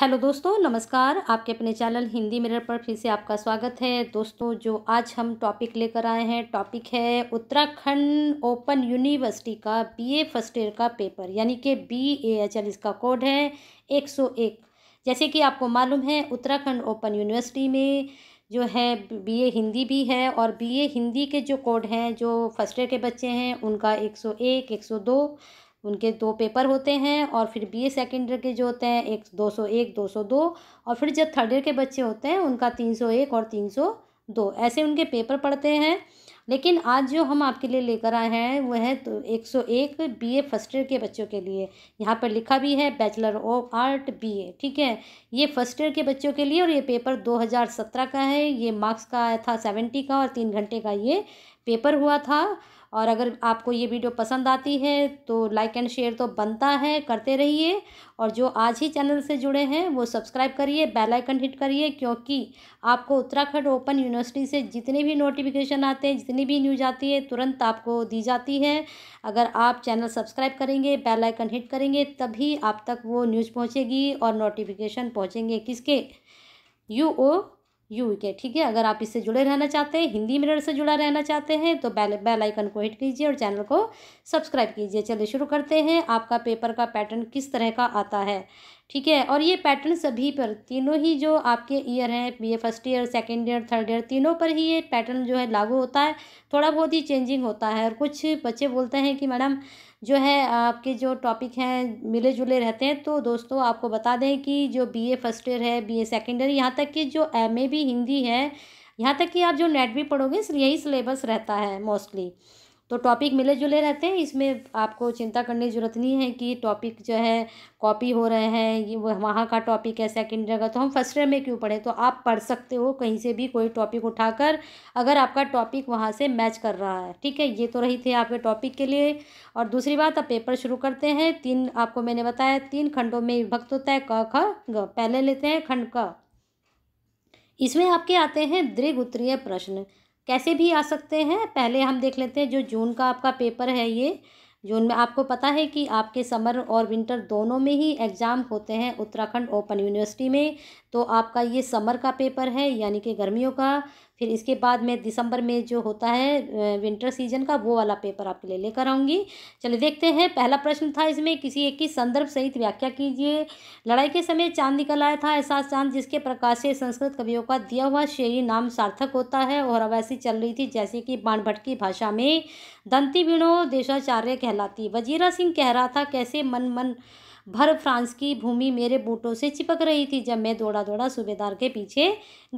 hello दोस्तों नमस्कार आपके अपने चैनल हिंदी मिरर पर फिर से आपका स्वागत है दोस्तों जो आज हम टॉपिक लेकर आए हैं टॉपिक है उत्तराखंड ओपन यूनिवर्सिटी का बीए फर्स्ट ईयर का पेपर यानी कि बी ए एच एल इसका कोड है एक सौ एक जैसे कि आपको मालूम है उत्तराखंड ओपन यूनिवर्सिटी में जो है बीए हिंदी भी है और बीए हिंदी के जो कोड हैं जो फर्स्ट ईयर के बच्चे हैं उनका एक सौ एक एक सौ दो उनके दो पेपर होते हैं और फिर बी ए सेकेंड ईयर के जो होते हैं एक दो सौ एक दो सौ दो और फिर जब थर्ड ईयर के बच्चे होते हैं उनका तीन सौ एक और तीन सौ दो ऐसे उनके पेपर पढ़ते हैं लेकिन आज जो हम आपके लिए लेकर आए हैं वह है तो एक सौ एक बी ए फर्स्ट ईयर के बच्चों के लिए यहाँ पर लिखा भी है bachelor of art B A ठीक है ये फर्स्ट ईयर के बच्चों के लिए और ये पेपर दो हज़ार सत्रह का है ये मार्क्स का आया था सेवेंटी का और तीन घंटे का ये पेपर हुआ था और अगर आपको ये वीडियो पसंद आती है तो लाइक एंड शेयर तो बनता है करते रहिए और जो आज ही चैनल से जुड़े हैं वो सब्सक्राइब करिए बेल आइकन हिट करिए क्योंकि आपको उत्तराखंड ओपन यूनिवर्सिटी से जितने भी नोटिफिकेशन आते हैं जितनी भी न्यूज आती है तुरंत आपको दी जाती है अगर आप चैनल सब्सक्राइब करेंगे बेल आइकन हिट करेंगे तभी आप तक वो न्यूज़ पहुँचेगी और नोटिफिकेशन पहुँचेंगे किसके यू ओ यू के ठीक है अगर आप इससे जुड़े रहना चाहते हैं हिंदी मिरर से जुड़ा रहना चाहते हैं तो बेल बेल आइकन को हिट कीजिए और चैनल को सब्सक्राइब कीजिए चलिए शुरू करते हैं आपका पेपर का पैटर्न किस तरह का आता है ठीक है और ये पैटर्न सभी पर तीनों ही जो आपके ईयर हैं B A first year second year third year तीनों पर ही ये पैटर्न जो है लागू होता है थोड़ा बहुत ही चेंजिंग होता है और कुछ बच्चे बोलते हैं कि मैडम जो है आपके जो टॉपिक हैं मिले जुले रहते हैं तो दोस्तों आपको बता दें कि जो बीए फर्स्ट ईयर है बीए सेकेंड ईयर यहाँ तक कि जो एमए भी हिंदी है यहाँ तक कि आप जो नेट भी पढ़ोगे यही सिलेबस रहता है मोस्टली तो टॉपिक मिले जुले रहते हैं इसमें आपको चिंता करने की ज़रूरत नहीं है कि टॉपिक जो है कॉपी हो रहे हैं ये वहाँ का टॉपिक है सेकंड जगह तो हम फर्स्ट ईयर में क्यों पढ़ें तो आप पढ़ सकते हो कहीं से भी कोई टॉपिक उठाकर अगर आपका टॉपिक वहाँ से मैच कर रहा है ठीक है ये तो रही थी आपके टॉपिक के लिए और दूसरी बात आप पेपर शुरू करते हैं तीन आपको मैंने बताया तीन खंडों में विभक्त होता है क ख ग पहले लेते हैं खंड क इसमें आपके आते हैं दृघ उत्तरीय प्रश्न कैसे भी आ सकते हैं पहले हम देख लेते हैं जो जून का आपका पेपर है ये जून में आपको पता है कि आपके समर और विंटर दोनों में ही एग्ज़ाम होते हैं उत्तराखंड ओपन यूनिवर्सिटी में तो आपका ये समर का पेपर है यानी कि गर्मियों का फिर इसके बाद में दिसंबर में जो होता है विंटर सीजन का वो वाला पेपर आपके लिए लेकर आऊँगी चलिए देखते हैं पहला प्रश्न था इसमें किसी एक की संदर्भ सहित व्याख्या कीजिए लड़ाई के समय चांद निकल आया था ऐसा चांद जिसके प्रकाश से संस्कृत कवियों का दिया हुआ शेरी नाम सार्थक होता है और वैसी चल रही थी जैसे कि बाणभट्ट की भाषा में दंती वीणो देशाचार्य कहलाती वजीरा सिंह कह रहा था कैसे मन मन भर फ्रांस की भूमि मेरे बूटों से चिपक रही थी जब मैं दौड़ा दौड़ा सूबेदार के पीछे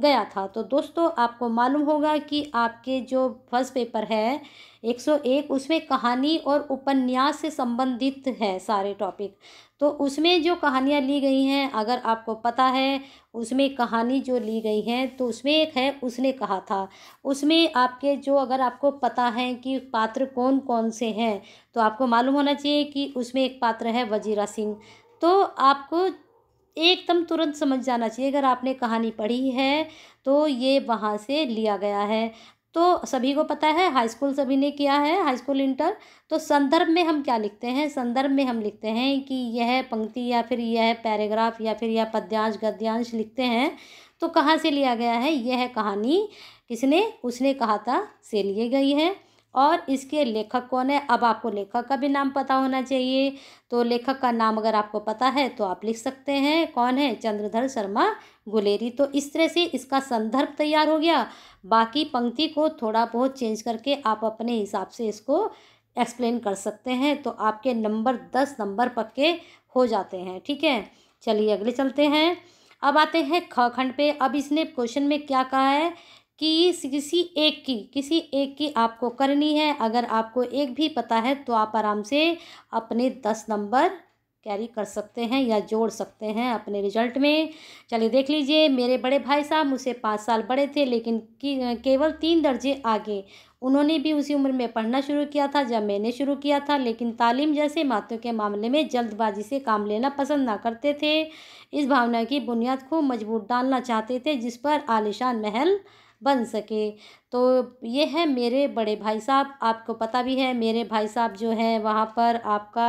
गया था तो दोस्तों आपको मालूम होगा कि आपके जो फर्स्ट पेपर है 101 उसमें कहानी और उपन्यास से संबंधित है सारे टॉपिक तो उसमें जो कहानियाँ ली गई हैं अगर आपको पता है उसमें कहानी जो ली गई हैं तो उसमें एक है उसने कहा था उसमें आपके जो अगर आपको पता है कि पात्र कौन कौन से हैं तो आपको मालूम होना चाहिए कि उसमें एक पात्र है वजीरा सिंह तो आपको एकदम तुरंत समझ जाना चाहिए अगर आपने कहानी पढ़ी है तो ये वहाँ से लिया गया है तो सभी को पता है हाई स्कूल सभी ने किया है हाई स्कूल इंटर तो संदर्भ में हम क्या लिखते हैं संदर्भ में हम लिखते हैं कि यह पंक्ति या फिर यह पैराग्राफ या फिर यह पद्यांश गद्यांश लिखते हैं तो कहाँ से लिया गया है यह कहानी किसने उसने कहा था से लिए गई है और इसके लेखक कौन है अब आपको लेखक का भी नाम पता होना चाहिए तो लेखक का नाम अगर आपको पता है तो आप लिख सकते हैं कौन है चंद्रधर शर्मा गुलेरी तो इस तरह से इसका संदर्भ तैयार हो गया बाकी पंक्ति को थोड़ा बहुत चेंज करके आप अपने हिसाब से इसको एक्सप्लेन कर सकते हैं तो आपके नंबर दस नंबर पक्के हो जाते हैं ठीक है चलिए अगले चलते हैं अब आते हैं ख खंड पे अब इसने क्वेश्चन में क्या कहा है कि किसी एक की किसी एक की आपको करनी है अगर आपको एक भी पता है तो आप आराम से अपने दस नंबर कैरी कर सकते हैं या जोड़ सकते हैं अपने रिजल्ट में चलिए देख लीजिए मेरे बड़े भाई साहब मुझसे पाँच साल बड़े थे लेकिन केवल तीन दर्जे आगे उन्होंने भी उसी उम्र में पढ़ना शुरू किया था जब मैंने शुरू किया था लेकिन तालीम जैसे मातों के मामले में जल्दबाजी से काम लेना पसंद ना करते थे इस भावना की बुनियाद को मजबूत डालना चाहते थे जिस पर आलिशान महल बन सके तो ये है मेरे बड़े भाई साहब आपको पता भी है मेरे भाई साहब जो है वहाँ पर आपका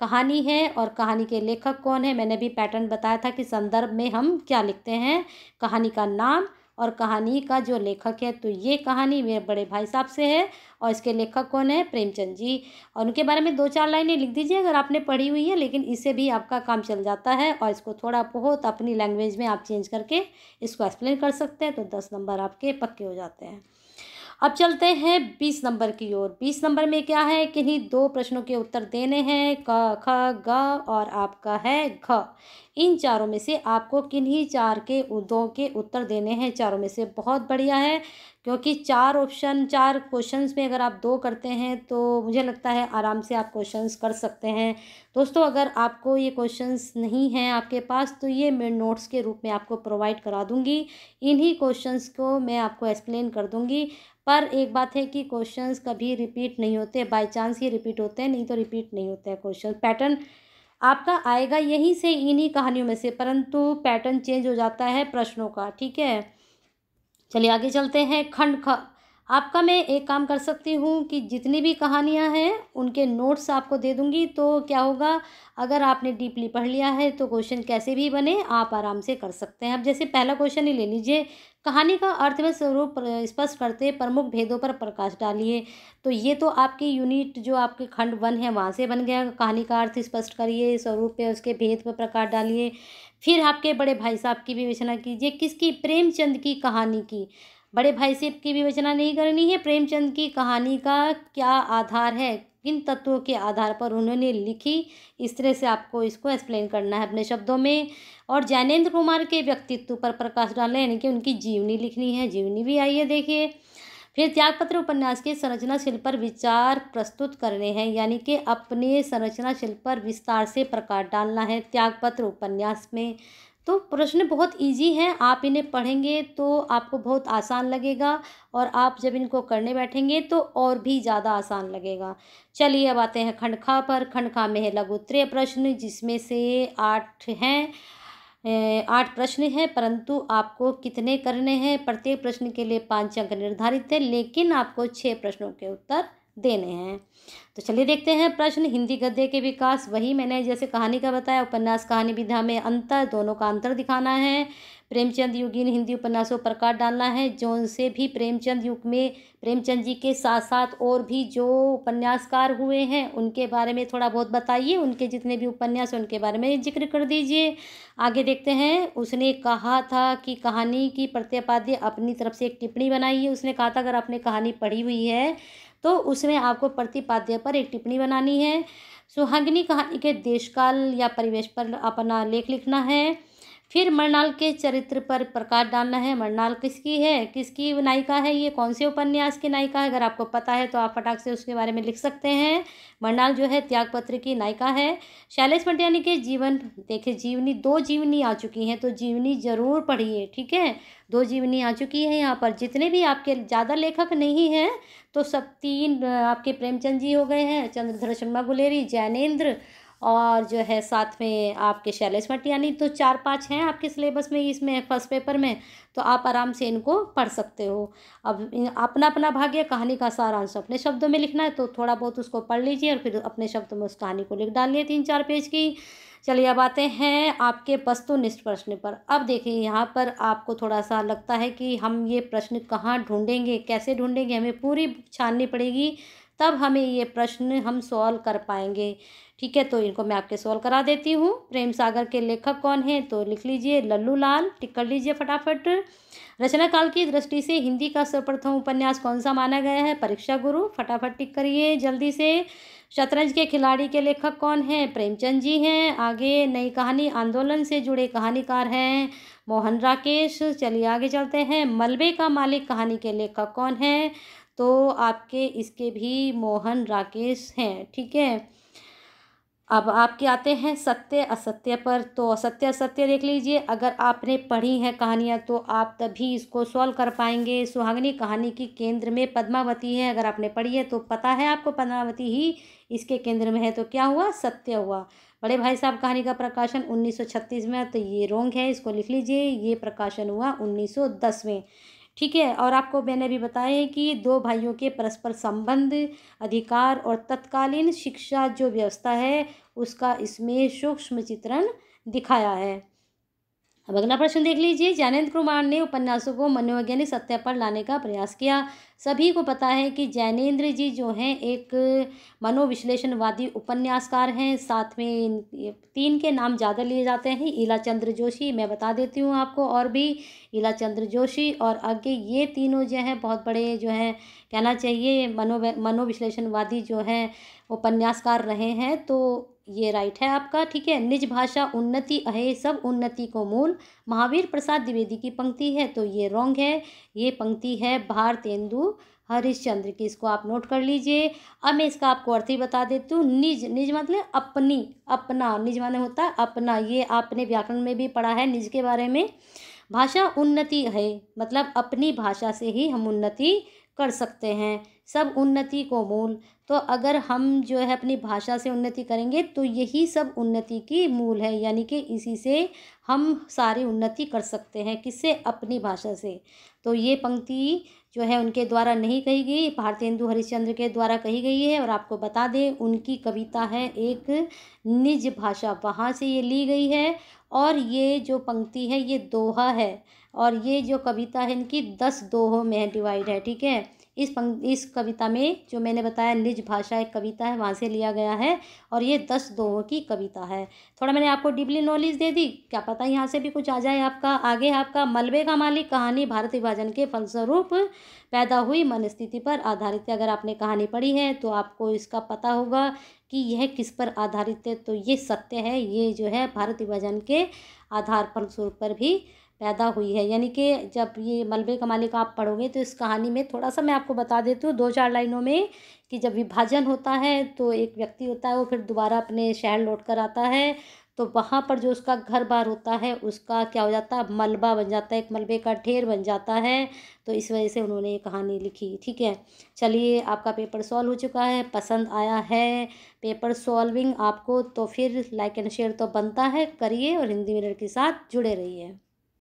कहानी है और कहानी के लेखक कौन है मैंने भी पैटर्न बताया था कि संदर्भ में हम क्या लिखते हैं कहानी का नाम और कहानी का जो लेखक है तो ये कहानी मेरे बड़े भाई साहब से है और इसके लेखक कौन है प्रेमचंद जी और उनके बारे में दो चार लाइनें लिख दीजिए अगर आपने पढ़ी हुई है लेकिन इससे भी आपका काम चल जाता है और इसको थोड़ा बहुत अपनी लैंग्वेज में आप चेंज करके इसको एक्सप्लेन कर सकते हैं तो दस नंबर आपके पक्के हो जाते हैं अब चलते हैं बीस नंबर की ओर बीस नंबर में क्या है किन्हीं दो प्रश्नों के उत्तर देने हैं क ख ग और आपका है घ इन चारों में से आपको किन्हीं चार के दो के उत्तर देने हैं चारों में से बहुत बढ़िया है क्योंकि चार ऑप्शन चार क्वेश्चंस में अगर आप दो करते हैं तो मुझे लगता है आराम से आप क्वेश्चंस कर सकते हैं दोस्तों अगर आपको ये क्वेश्चंस नहीं हैं आपके पास तो ये मैं नोट्स के रूप में आपको प्रोवाइड करा दूंगी इन्हीं क्वेश्चंस को मैं आपको एक्सप्लेन कर दूँगी पर एक बात है कि क्वेश्चंस कभी रिपीट नहीं होते बाय चांस ही रिपीट होते हैं नहीं तो रिपीट नहीं होते हैं क्वेश्चन पैटर्न आपका आएगा यहीं से इन्हीं कहानियों में से परंतु पैटर्न चेंज हो जाता है प्रश्नों का ठीक है चलिए आगे चलते हैं खंड ख आपका मैं एक काम कर सकती हूँ कि जितनी भी कहानियाँ हैं उनके नोट्स आपको दे दूँगी तो क्या होगा अगर आपने डीपली पढ़ लिया है तो क्वेश्चन कैसे भी बने आप आराम से कर सकते हैं अब जैसे पहला क्वेश्चन ही ले लीजिए कहानी का अर्थ में स्वरूप स्पष्ट करते प्रमुख भेदों पर प्रकाश डालिए तो ये तो आपकी यूनिट जो आपके खंड वन है वहाँ से बन गया कहानी का अर्थ स्पष्ट करिए स्वरूप पे उसके भेद पर प्रकाश डालिए फिर आपके बड़े भाई साहब की विवेचना कीजिए किसकी प्रेमचंद की कहानी की बड़े भाई से की विवेचना नहीं करनी है प्रेमचंद की कहानी का क्या आधार है किन तत्वों के आधार पर उन्होंने लिखी इस तरह से आपको इसको एक्सप्लेन करना है अपने शब्दों में और जैनेन्द्र कुमार के व्यक्तित्व पर प्रकाश डालना यानी कि उनकी जीवनी लिखनी है जीवनी भी आई है देखिए फिर त्यागपत्र उपन्यास के संरचना शिल्प पर विचार प्रस्तुत करने हैं यानी कि अपने संरचना शिल्प पर विस्तार से प्रकाश डालना है त्यागपत्र उपन्यास में तो प्रश्न बहुत इजी हैं आप इन्हें पढ़ेंगे तो आपको बहुत आसान लगेगा और आप जब इनको करने बैठेंगे तो और भी ज़्यादा आसान लगेगा चलिए अब आते हैं खंडखा पर खंडखा में है लघु उत्तरीय प्रश्न जिसमें से आठ हैं आठ प्रश्न हैं परंतु आपको कितने करने हैं प्रत्येक प्रश्न के लिए पाँच अंक निर्धारित है लेकिन आपको छः प्रश्नों के उत्तर देने हैं तो चलिए देखते हैं प्रश्न हिंदी गद्य के विकास वही मैंने जैसे कहानी का बताया उपन्यास कहानी विधा में अंतर दोनों का अंतर दिखाना है प्रेमचंद युगीन हिंदी उपन्यासों पर प्रकाश डालना है जो उनसे भी प्रेमचंद युग में प्रेमचंद जी के साथ साथ और भी जो उपन्यासकार हुए हैं उनके बारे में थोड़ा बहुत बताइए उनके जितने भी उपन्यास उनके बारे में जिक्र कर दीजिए आगे देखते हैं उसने कहा था कि कहानी की प्रत्यपाद्य अपनी तरफ से एक टिप्पणी बनाई है उसने कहा था अगर आपने कहानी पढ़ी हुई है तो उसमें आपको प्रतिपाद्य पर एक टिप्पणी बनानी है सुहागिनी कहानी के देशकाल या परिवेश पर अपना लेख लिखना है फिर मरनाल के चरित्र पर प्रकाश डालना है मरनाल किसकी है किसकी नायिका है ये कौन से उपन्यास की नायिका है अगर आपको पता है तो आप फटाक से उसके बारे में लिख सकते हैं मरनाल जो है त्यागपत्र की नायिका है शैलेश मंडियानी के जीवन देखिए जीवनी दो जीवनी आ चुकी हैं तो जीवनी ज़रूर पढ़िए ठीक है दो जीवनी आ चुकी है यहाँ पर जितने भी आपके ज़्यादा लेखक नहीं हैं तो सब तीन आपके प्रेमचंद जी हो गए हैं चंद्रधर शर्मा गुलेरी जैनेन्द्र और जो है साथ में आपके शैलेश भट्ट यानी तो चार पांच हैं आपके सिलेबस में इसमें फर्स्ट पेपर में तो आप आराम से इनको पढ़ सकते हो अब अपना अपना भाग्य कहानी का सारांश अपने शब्दों में लिखना है तो थोड़ा बहुत उसको पढ़ लीजिए और फिर अपने शब्दों में उस कहानी को लिख डालिए तीन चार पेज की चलिए अब आते हैं आपके वस्तुनिष्ठ प्रश्न पर अब देखिए यहाँ पर आपको थोड़ा सा लगता है कि हम ये प्रश्न कहाँ ढूंढेंगे कैसे ढूंढेंगे हमें पूरी छाननी पड़ेगी तब हमें ये प्रश्न हम सॉल्व कर पाएंगे ठीक है तो इनको मैं आपके सॉल्व करा देती हूँ प्रेम सागर के लेखक कौन हैं तो लिख लीजिए लल्लू लाल टिक कर लीजिए फटाफट रचना काल की दृष्टि से हिंदी का सर्वप्रथम उपन्यास कौन सा माना गया है परीक्षा गुरु फटाफट टिक करिए जल्दी से शतरंज के खिलाड़ी के लेखक कौन हैं प्रेमचंद जी हैं आगे नई कहानी आंदोलन से जुड़े कहानीकार हैं मोहन राकेश चलिए आगे चलते हैं मलबे का मालिक कहानी के लेखक कौन हैं तो आपके इसके भी मोहन राकेश हैं ठीक है अब आपके आते हैं सत्य असत्य पर तो असत्य असत्य देख लीजिए अगर आपने पढ़ी है कहानियाँ तो आप तभी इसको सॉल्व कर पाएंगे सुहागनी कहानी की केंद्र में पद्मावती है अगर आपने पढ़ी है तो पता है आपको पद्मावती ही इसके केंद्र में है तो क्या हुआ सत्य हुआ बड़े भाई साहब कहानी का प्रकाशन उन्नीस में तो ये रोंग है इसको लिख लीजिए ये प्रकाशन हुआ उन्नीस में ठीक है और आपको मैंने भी बताया है कि दो भाइयों के परस्पर संबंध अधिकार और तत्कालीन शिक्षा जो व्यवस्था है उसका इसमें सूक्ष्म चित्रण दिखाया है अब अगला प्रश्न देख लीजिए ज्ञानेन्द्र कुमार ने उपन्यासों को मनोवैज्ञानिक सत्य पर लाने का प्रयास किया सभी को पता है कि जैनेन्द्र जी जो हैं एक मनोविश्लेषणवादी उपन्यासकार हैं साथ में तीन के नाम ज़्यादा लिए जाते हैं इला चंद्र जोशी मैं बता देती हूँ आपको और भी ईला चंद्र जोशी और आगे ये तीनों जो हैं बहुत बड़े जो हैं कहना चाहिए मनो मनोविश्लेषणवादी जो हैं उपन्यासकार रहे हैं तो ये राइट है आपका ठीक है निज भाषा उन्नति अहे सब उन्नति को मूल महावीर प्रसाद द्विवेदी की पंक्ति है तो ये रॉन्ग है ये पंक्ति है भारतेंदु हरिश्चंद्र की इसको आप नोट कर लीजिए अब मैं इसका आपको अर्थ ही बता देती हूँ निज निज मतलब अपनी अपना निज माने होता है अपना ये आपने व्याकरण में भी पढ़ा है निज के बारे में भाषा उन्नति है मतलब अपनी भाषा से ही हम उन्नति कर सकते हैं सब उन्नति को मूल तो अगर हम जो है अपनी भाषा से उन्नति करेंगे तो यही सब उन्नति की मूल है यानी कि इसी से हम सारी उन्नति कर सकते हैं किससे अपनी भाषा से तो ये पंक्ति जो है उनके द्वारा नहीं कही गई भारतेंदु हरिश्चंद्र के द्वारा कही गई है और आपको बता दें उनकी कविता है एक निज भाषा वहाँ से ये ली गई है और ये जो पंक्ति है ये दोहा है और ये जो कविता है इनकी दस दोहों में डिवाइड है ठीक है इस पंक इस कविता में जो मैंने बताया निज भाषा एक कविता है वहाँ से लिया गया है और ये दस दोहों की कविता है थोड़ा मैंने आपको डीपली नॉलेज दे दी क्या पता यहाँ से भी कुछ आ जाए आपका आगे आपका मलबे का मालिक कहानी भारत विभाजन के फलस्वरूप पैदा हुई मनस्थिति पर आधारित अगर आपने कहानी पढ़ी है तो आपको इसका पता होगा कि यह किस पर आधारित है तो ये सत्य है ये जो है भारत विभाजन के आधार फलस्वरूप पर भी पैदा हुई है यानी कि जब ये मलबे का मालिक आप पढ़ोगे तो इस कहानी में थोड़ा सा मैं आपको बता देती हूँ दो चार लाइनों में कि जब विभाजन होता है तो एक व्यक्ति होता है वो फिर दोबारा अपने शहर लौट कर आता है तो वहाँ पर जो उसका घर बार होता है उसका क्या हो जाता है मलबा बन जाता है एक मलबे का ढेर बन जाता है तो इस वजह से उन्होंने ये कहानी लिखी ठीक है चलिए आपका पेपर सॉल्व हो चुका है पसंद आया है पेपर सॉल्विंग आपको तो फिर लाइक एंड शेयर तो बनता है करिए और हिंदी मिरर के साथ जुड़े रहिए